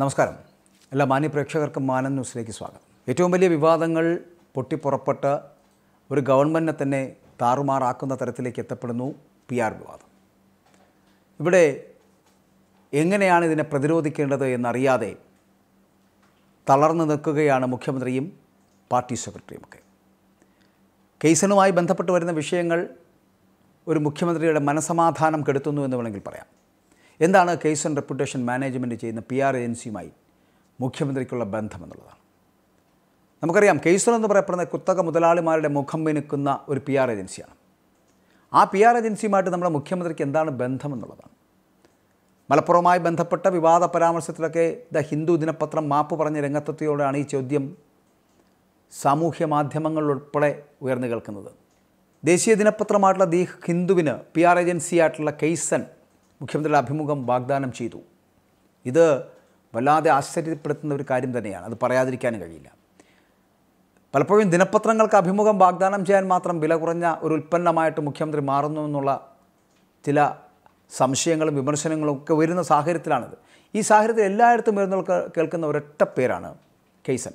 നമസ്കാരം എല്ലാ മാന്യ പ്രേക്ഷകർക്കും മാനം ന്യൂസിലേക്ക് സ്വാഗതം ഏറ്റവും വലിയ വിവാദങ്ങൾ പൊട്ടിപ്പുറപ്പെട്ട് ഒരു ഗവൺമെൻറ്റിനെ തന്നെ താറുമാറാക്കുന്ന തരത്തിലേക്ക് എത്തപ്പെടുന്നു പി ആർ വിവാദം ഇവിടെ എങ്ങനെയാണ് ഇതിനെ പ്രതിരോധിക്കേണ്ടത് എന്നറിയാതെ തളർന്നു നിൽക്കുകയാണ് മുഖ്യമന്ത്രിയും പാർട്ടി സെക്രട്ടറിയുമൊക്കെ കേസിനുമായി ബന്ധപ്പെട്ട് വരുന്ന വിഷയങ്ങൾ ഒരു മുഖ്യമന്ത്രിയുടെ മനസമാധാനം കെടുത്തുന്നു എന്ന് വേണമെങ്കിൽ പറയാം എന്താണ് കേസ് ആൻഡ് റെപ്യൂട്ടേഷൻ മാനേജ്മെൻ്റ് ചെയ്യുന്ന പി ആർ ഏജൻസിയുമായി മുഖ്യമന്ത്രിക്കുള്ള ബന്ധമെന്നുള്ളതാണ് നമുക്കറിയാം കേസർ എന്ന് പറയപ്പെടുന്ന കുത്തക മുതലാളിമാരുടെ മുഖം മിനുക്കുന്ന ഒരു പി ആർ ഏജൻസിയാണ് ആ പി ആർ ഏജൻസിയുമായിട്ട് നമ്മുടെ മുഖ്യമന്ത്രിക്ക് എന്താണ് ബന്ധമെന്നുള്ളതാണ് മലപ്പുറവുമായി ബന്ധപ്പെട്ട വിവാദ പരാമർശത്തിലൊക്കെ ദ ഹിന്ദു ദിനപത്രം മാപ്പ് പറഞ്ഞ രംഗത്തെത്തിയോടെയാണ് ഈ ചോദ്യം സാമൂഹ്യ മാധ്യമങ്ങളിലുൾപ്പെടെ ഉയർന്നു കേൾക്കുന്നത് ദേശീയ ദിനപത്രമായിട്ടുള്ള ദി ഹിന്ദുവിന് പി ആർ ഏജൻസിയായിട്ടുള്ള കെയ്സൻ മുഖ്യമന്ത്രിയുടെ അഭിമുഖം വാഗ്ദാനം ചെയ്തു ഇത് വല്ലാതെ ആശ്ചര്യപ്പെടുത്തുന്ന ഒരു കാര്യം തന്നെയാണ് അത് പറയാതിരിക്കാനും കഴിയില്ല പലപ്പോഴും ദിനപത്രങ്ങൾക്ക് അഭിമുഖം വാഗ്ദാനം ചെയ്യാൻ മാത്രം വില കുറഞ്ഞ ഒരു ഉൽപ്പന്നമായിട്ട് മുഖ്യമന്ത്രി മാറുന്നു എന്നുള്ള ചില സംശയങ്ങളും വിമർശനങ്ങളും ഒക്കെ വരുന്ന സാഹചര്യത്തിലാണിത് ഈ സാഹചര്യത്തിൽ എല്ലായിടത്തും വരുന്ന കേൾക്കുന്ന ഒരൊറ്റ പേരാണ് കെയ്സൻ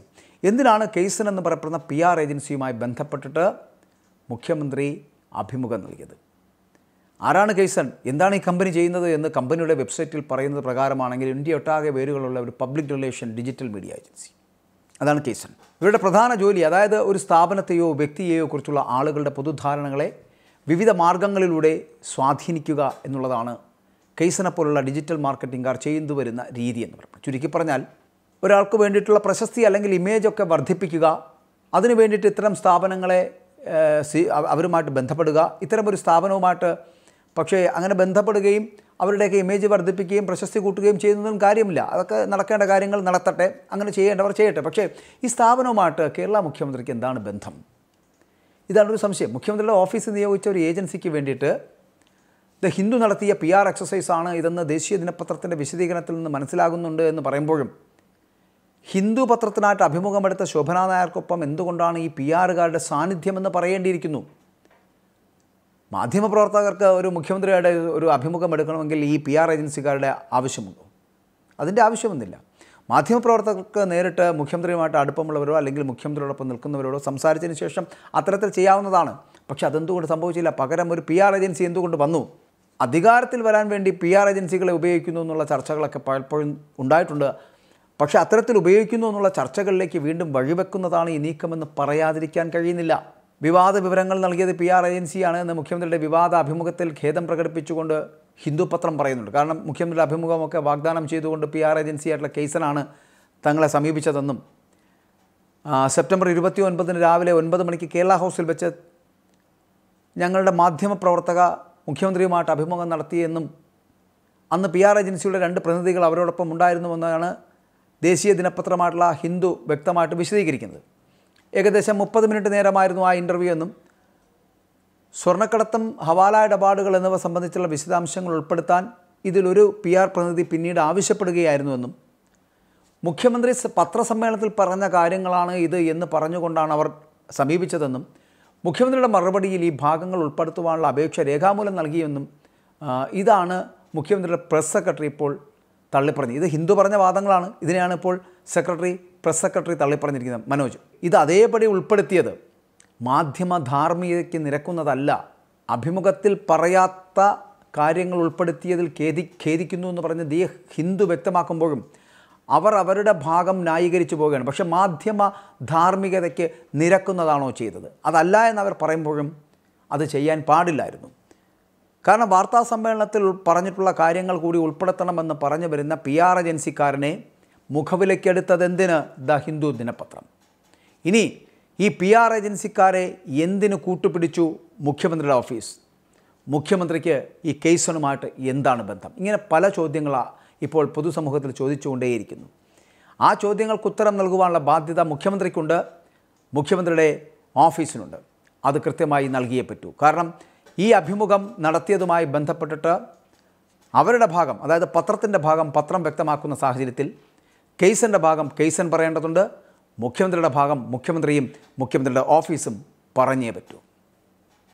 എന്തിനാണ് കെയ്സൻ എന്ന് പറയപ്പെടുന്ന പി ആർ ഏജൻസിയുമായി ബന്ധപ്പെട്ടിട്ട് മുഖ്യമന്ത്രി അഭിമുഖം നൽകിയത് ആരാണ് കെയ്സൺ എന്താണ് ഈ കമ്പനി ചെയ്യുന്നത് എന്ന് കമ്പനിയുടെ വെബ്സൈറ്റിൽ പറയുന്നത് പ്രകാരമാണെങ്കിൽ ഇന്ത്യ ഒട്ടാകെ പേരുകളുള്ള ഒരു public relation digital media agency അതാണ് കേസൺ ഇവരുടെ പ്രധാന ജോലി അതായത് ഒരു സ്ഥാപനത്തെയോ വ്യക്തിയെയോ കുറിച്ചുള്ള ആളുകളുടെ പൊതുധാരണകളെ വിവിധ മാർഗങ്ങളിലൂടെ സ്വാധീനിക്കുക എന്നുള്ളതാണ് കേസനെ പോലുള്ള ഡിജിറ്റൽ മാർക്കറ്റിംഗുകാർ ചെയ്തു വരുന്ന രീതി എന്ന് പറയുന്നത് ചുരുക്കി പറഞ്ഞാൽ ഒരാൾക്ക് വേണ്ടിയിട്ടുള്ള പ്രശസ്തി അല്ലെങ്കിൽ ഇമേജൊക്കെ വർദ്ധിപ്പിക്കുക അതിനു വേണ്ടിയിട്ട് ഇത്തരം സ്ഥാപനങ്ങളെ അവരുമായിട്ട് ബന്ധപ്പെടുക ഇത്തരം ഒരു സ്ഥാപനവുമായിട്ട് പക്ഷേ അങ്ങനെ ബന്ധപ്പെടുകയും അവരുടെയൊക്കെ ഇമേജ് വർദ്ധിപ്പിക്കുകയും പ്രശസ്തി കൂട്ടുകയും ചെയ്യുന്നതും കാര്യമില്ല അതൊക്കെ നടക്കേണ്ട കാര്യങ്ങൾ നടത്തട്ടെ അങ്ങനെ ചെയ്യേണ്ടവർ ചെയ്യട്ടെ പക്ഷേ ഈ സ്ഥാപനവുമായിട്ട് കേരള മുഖ്യമന്ത്രിക്ക് എന്താണ് ബന്ധം ഇതാണ് ഒരു സംശയം മുഖ്യമന്ത്രിയുടെ ഓഫീസ് നിയോഗിച്ച ഒരു ഏജൻസിക്ക് വേണ്ടിയിട്ട് ദ ഹിന്ദു നടത്തിയ പി ആർ എക്സസൈസാണ് ഇതെന്ന് ദേശീയ ദിനപത്രത്തിൻ്റെ വിശദീകരണത്തിൽ നിന്ന് മനസ്സിലാകുന്നുണ്ട് എന്ന് പറയുമ്പോഴും ഹിന്ദു പത്രത്തിനായിട്ട് അഭിമുഖമെടുത്ത ശോഭനാ നായർക്കൊപ്പം എന്തുകൊണ്ടാണ് ഈ പി ആറുകാരുടെ സാന്നിധ്യമെന്ന് പറയേണ്ടിയിരിക്കുന്നു മാധ്യമപ്രവർത്തകർക്ക് ഒരു മുഖ്യമന്ത്രിയുടെ ഒരു അഭിമുഖം എടുക്കണമെങ്കിൽ ഈ പി ആർ ഏജൻസിക്കാരുടെ ആവശ്യമുണ്ടോ അതിൻ്റെ ആവശ്യമൊന്നുമില്ല മാധ്യമപ്രവർത്തകർക്ക് നേരിട്ട് മുഖ്യമന്ത്രിയുമായിട്ട് അടുപ്പമുള്ളവരോ അല്ലെങ്കിൽ മുഖ്യമന്ത്രിയോടൊപ്പം നിൽക്കുന്നവരോടോ സംസാരിച്ചതിന് ശേഷം അത്തരത്തിൽ ചെയ്യാവുന്നതാണ് പക്ഷെ അതെന്തുകൊണ്ട് സംഭവിച്ചില്ല പകരം ഒരു പി ആർ ഏജൻസി എന്തുകൊണ്ട് വന്നു അധികാരത്തിൽ വരാൻ വേണ്ടി പി ആർ ഏജൻസികളെ ഉപയോഗിക്കുന്നു എന്നുള്ള ചർച്ചകളൊക്കെ പലപ്പോഴും ഉണ്ടായിട്ടുണ്ട് പക്ഷേ അത്തരത്തിൽ ഉപയോഗിക്കുന്നു എന്നുള്ള ചർച്ചകളിലേക്ക് വീണ്ടും വഴിവെക്കുന്നതാണ് ഈ നീക്കമെന്ന് പറയാതിരിക്കാൻ കഴിയുന്നില്ല വിവാദ വിവരങ്ങൾ നൽകിയത് പി ആർ ഏജൻസിയാണ് എന്ന് മുഖ്യമന്ത്രിയുടെ വിവാദ അഭിമുഖത്തിൽ ഖേദം പ്രകടിപ്പിച്ചുകൊണ്ട് ഹിന്ദു പത്രം പറയുന്നുണ്ട് കാരണം മുഖ്യമന്ത്രിയുടെ അഭിമുഖമൊക്കെ വാഗ്ദാനം ചെയ്തുകൊണ്ട് പി ആർ ആയിട്ടുള്ള കേസനാണ് തങ്ങളെ സമീപിച്ചതെന്നും സെപ്റ്റംബർ ഇരുപത്തി ഒൻപതിന് രാവിലെ ഒൻപത് മണിക്ക് കേരള ഹൗസിൽ വെച്ച് ഞങ്ങളുടെ മാധ്യമപ്രവർത്തക മുഖ്യമന്ത്രിയുമായിട്ട് അഭിമുഖം നടത്തിയെന്നും അന്ന് പി ആർ ഏജൻസിയുടെ രണ്ട് പ്രതിനിധികൾ അവരോടൊപ്പം ഉണ്ടായിരുന്നുവെന്നാണ് ദേശീയ ദിനപത്രമായിട്ടുള്ള ഹിന്ദു വ്യക്തമായിട്ട് വിശദീകരിക്കുന്നത് ഏകദേശം മുപ്പത് മിനിറ്റ് നേരമായിരുന്നു ആ ഇൻ്റർവ്യൂ എന്നും സ്വർണ്ണക്കടത്തും ഹവാല ഇടപാടുകൾ എന്നിവ സംബന്ധിച്ചുള്ള വിശദാംശങ്ങൾ ഉൾപ്പെടുത്താൻ ഇതിലൊരു പി ആർ പ്രതിനിധി പിന്നീട് ആവശ്യപ്പെടുകയായിരുന്നുവെന്നും മുഖ്യമന്ത്രി പത്രസമ്മേളനത്തിൽ പറഞ്ഞ കാര്യങ്ങളാണ് ഇത് എന്ന് പറഞ്ഞുകൊണ്ടാണ് അവർ സമീപിച്ചതെന്നും മുഖ്യമന്ത്രിയുടെ മറുപടിയിൽ ഈ ഭാഗങ്ങൾ ഉൾപ്പെടുത്തുവാനുള്ള അപേക്ഷ രേഖാമൂലം നൽകിയെന്നും ഇതാണ് മുഖ്യമന്ത്രിയുടെ പ്രസ് സെക്രട്ടറി ഇപ്പോൾ തള്ളിപ്പറഞ്ഞത് ഇത് ഹിന്ദു പറഞ്ഞ വാദങ്ങളാണ് ഇതിനെയാണ് ഇപ്പോൾ സെക്രട്ടറി പ്രസ് സെക്രട്ടറി തള്ളിപ്പറഞ്ഞിരിക്കുന്നത് മനോജ് ഇത് അതേപടി ഉൾപ്പെടുത്തിയത് മാധ്യമ ധാർമ്മികതയ്ക്ക് നിരക്കുന്നതല്ല അഭിമുഖത്തിൽ പറയാത്ത കാര്യങ്ങൾ ഉൾപ്പെടുത്തിയതിൽ ഖേദി ഖേദിക്കുന്നു എന്ന് പറഞ്ഞ് ദി ഹിന്ദു വ്യക്തമാക്കുമ്പോഴും അവർ അവരുടെ ഭാഗം ന്യായീകരിച്ചു പോവുകയാണ് പക്ഷേ മാധ്യമ ധാർമ്മികതയ്ക്ക് നിരക്കുന്നതാണോ ചെയ്തത് അതല്ല എന്നവർ പറയുമ്പോഴും അത് ചെയ്യാൻ പാടില്ലായിരുന്നു കാരണം വാർത്താ സമ്മേളനത്തിൽ പറഞ്ഞിട്ടുള്ള കാര്യങ്ങൾ കൂടി ഉൾപ്പെടുത്തണമെന്ന് പറഞ്ഞു വരുന്ന പി ആർ ഏജൻസിക്കാരനെ എന്തിന് ദ ഹിന്ദു ദിനപത്രം ഇനി ഈ പി ആർ ഏജൻസിക്കാരെ എന്തിനു കൂട്ടുപിടിച്ചു മുഖ്യമന്ത്രിയുടെ ഓഫീസ് മുഖ്യമന്ത്രിക്ക് ഈ കേസിനുമായിട്ട് എന്താണ് ബന്ധം ഇങ്ങനെ പല ചോദ്യങ്ങളാണ് ഇപ്പോൾ പൊതുസമൂഹത്തിൽ ചോദിച്ചുകൊണ്ടേയിരിക്കുന്നു ആ ചോദ്യങ്ങൾക്ക് ഉത്തരം നൽകുവാനുള്ള ബാധ്യത മുഖ്യമന്ത്രിക്കുണ്ട് മുഖ്യമന്ത്രിയുടെ ഓഫീസിനുണ്ട് അത് കൃത്യമായി നൽകിയേ പറ്റൂ കാരണം ഈ അഭിമുഖം നടത്തിയതുമായി ബന്ധപ്പെട്ടിട്ട് അവരുടെ ഭാഗം അതായത് പത്രത്തിൻ്റെ ഭാഗം പത്രം വ്യക്തമാക്കുന്ന സാഹചര്യത്തിൽ കേസിൻ്റെ ഭാഗം കേസൻ പറയേണ്ടതുണ്ട് മുഖ്യമന്ത്രിയുടെ ഭാഗം മുഖ്യമന്ത്രിയും മുഖ്യമന്ത്രിയുടെ ഓഫീസും പറഞ്ഞേ പറ്റൂ